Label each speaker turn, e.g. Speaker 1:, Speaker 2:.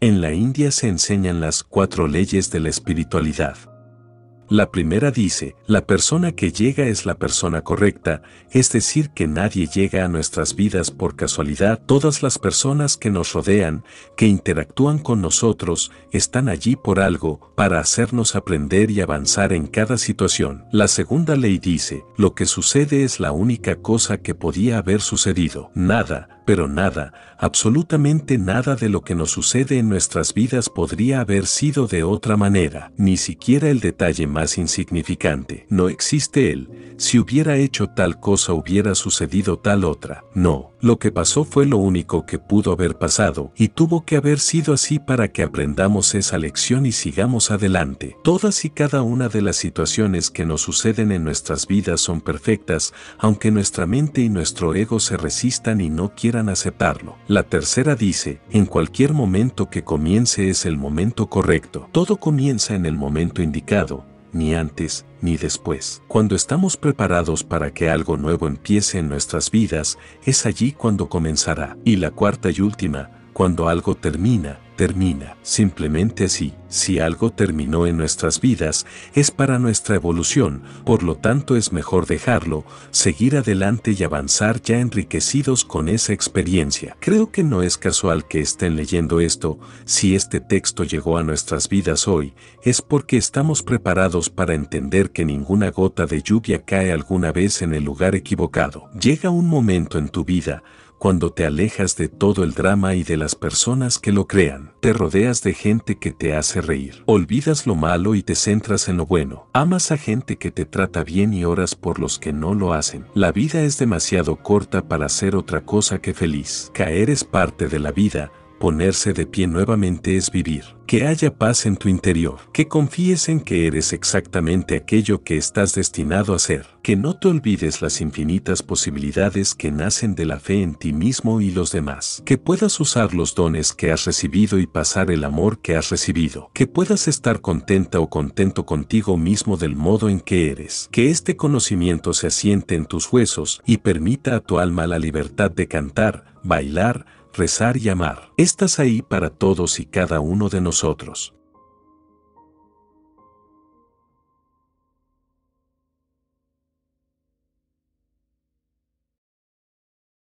Speaker 1: En la India se enseñan las cuatro leyes de la espiritualidad. La primera dice, la persona que llega es la persona correcta, es decir, que nadie llega a nuestras vidas por casualidad. Todas las personas que nos rodean, que interactúan con nosotros, están allí por algo, para hacernos aprender y avanzar en cada situación. La segunda ley dice, lo que sucede es la única cosa que podía haber sucedido. Nada, pero nada, absolutamente nada de lo que nos sucede en nuestras vidas podría haber sido de otra manera, ni siquiera el detalle más insignificante. No existe él, si hubiera hecho tal cosa hubiera sucedido tal otra. No, lo que pasó fue lo único que pudo haber pasado, y tuvo que haber sido así para que aprendamos esa lección y sigamos adelante. Todas y cada una de las situaciones que nos suceden en nuestras vidas son perfectas, aunque nuestra mente y nuestro ego se resistan y no quieran aceptarlo. La tercera dice, en cualquier momento que comience es el momento correcto. Todo comienza en el momento indicado ni antes, ni después. Cuando estamos preparados para que algo nuevo empiece en nuestras vidas, es allí cuando comenzará. Y la cuarta y última, cuando algo termina, termina. Simplemente así, si algo terminó en nuestras vidas, es para nuestra evolución, por lo tanto es mejor dejarlo, seguir adelante y avanzar ya enriquecidos con esa experiencia. Creo que no es casual que estén leyendo esto, si este texto llegó a nuestras vidas hoy, es porque estamos preparados para entender que ninguna gota de lluvia cae alguna vez en el lugar equivocado. Llega un momento en tu vida, cuando te alejas de todo el drama y de las personas que lo crean. Te rodeas de gente que te hace reír. Olvidas lo malo y te centras en lo bueno. Amas a gente que te trata bien y oras por los que no lo hacen. La vida es demasiado corta para ser otra cosa que feliz. Caer es parte de la vida, ponerse de pie nuevamente es vivir. Que haya paz en tu interior, que confíes en que eres exactamente aquello que estás destinado a ser, que no te olvides las infinitas posibilidades que nacen de la fe en ti mismo y los demás, que puedas usar los dones que has recibido y pasar el amor que has recibido, que puedas estar contenta o contento contigo mismo del modo en que eres, que este conocimiento se asiente en tus huesos y permita a tu alma la libertad de cantar, bailar, rezar y amar. Estás ahí para todos y cada uno de nosotros.